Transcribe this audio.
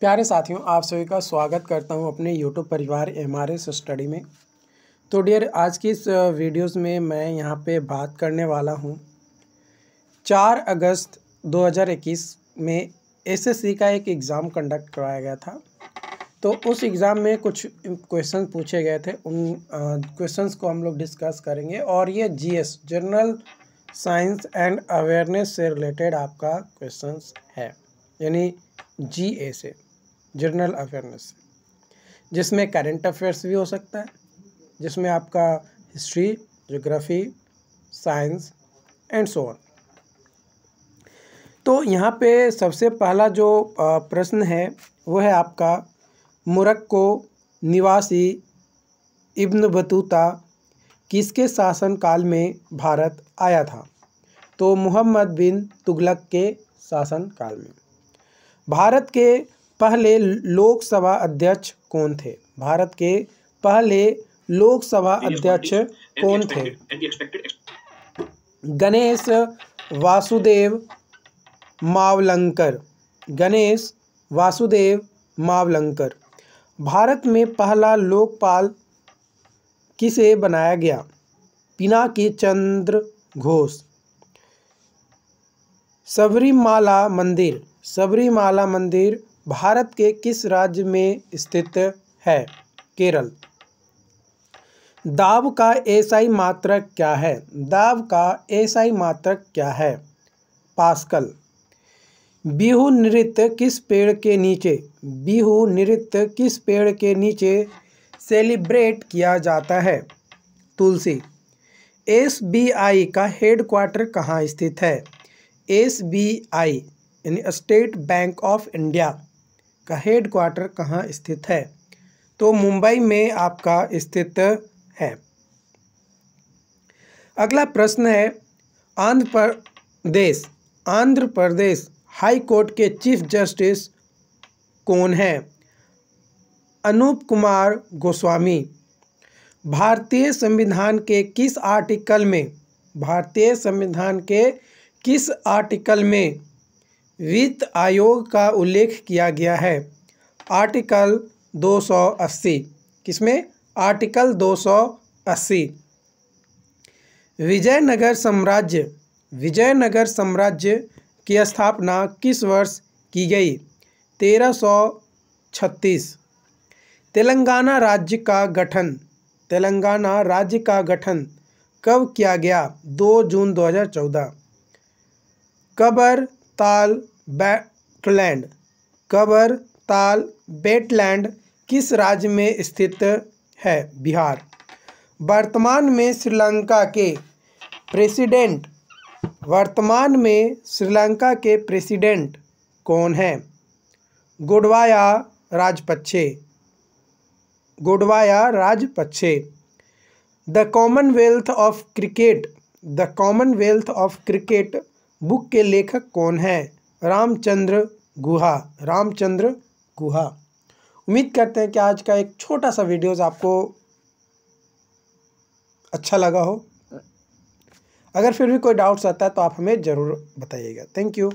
प्यारे साथियों आप सभी का स्वागत करता हूं अपने यूट्यूब परिवार एम आर एस स्टडी में तो डियर आज की इस वीडियोस में मैं यहां पे बात करने वाला हूं 4 अगस्त 2021 में एसएससी का एक एग्ज़ाम कंडक्ट कराया गया था तो उस एग्ज़ाम में कुछ क्वेश्चन पूछे गए थे उन क्वेश्चंस को हम लोग डिस्कस करेंगे और ये G general science and awareness से रिलेटेड आपका क्वेश्चन है यानी जी ए से जनरल अवेयरनेस जिसमें करेंट अफेयर्स भी हो सकता है जिसमें आपका history geography science and so on तो यहाँ पे सबसे पहला जो प्रश्न है वो है आपका मुरक्को निवासी इब्न बतूता किसके शासनकाल में भारत आया था तो मोहम्मद बिन तुगलक के शासनकाल में भारत के पहले लोकसभा अध्यक्ष कौन थे भारत के पहले लोकसभा अध्यक्ष कौन थे गणेश वासुदेव मावलंकर गणेश वासुदेव मावलंकर भारत में पहला लोकपाल किसे बनाया गया पिनाकी चंद्र घोष सबरीमाला मंदिर सबरीमाला मंदिर भारत के किस राज्य में स्थित है केरल दाब का एसआई मात्रक क्या है दाब का एसआई मात्रक क्या है पास्कल बिहू नृत्य किस पेड़ के नीचे बिहू नृत्य किस पेड़ के नीचे सेलिब्रेट किया जाता है तुलसी एसबीआई का हेड क्वार्टर कहाँ स्थित है एसबीआई यानी स्टेट बैंक ऑफ इंडिया का हेड क्वार्टर कहाँ स्थित है तो मुंबई में आपका स्थित है अगला प्रश्न है आंध्र प्रदेश आंध्र प्रदेश हाई कोर्ट के चीफ जस्टिस कौन है अनूप कुमार गोस्वामी भारतीय संविधान के किस आर्टिकल में भारतीय संविधान के किस आर्टिकल में वित्त आयोग का उल्लेख किया गया है आर्टिकल 280 किसमें आर्टिकल 280 विजयनगर साम्राज्य विजयनगर साम्राज्य की स्थापना किस वर्ष की गई 1336 तेलंगाना राज्य का गठन तेलंगाना राज्य का गठन कब किया गया 2 जून 2014 कबर ताल बैटलैंड कबर ताल बेटलैंड किस राज्य में स्थित है बिहार वर्तमान में श्रीलंका के प्रेसिडेंट वर्तमान में श्रीलंका के प्रेसिडेंट कौन हैं Gotabaya Rajapaksa Gotabaya Rajapaksa the commonwealth of cricket the commonwealth of cricket book के लेखक कौन हैं रामचंद्र गुहा रामचंद्र गुहा उम्मीद करते हैं कि आज का एक छोटा सा वीडियोज़ आपको अच्छा लगा हो अगर फिर भी कोई डाउट्स आता है तो आप हमें ज़रूर बताइएगा थैंक यू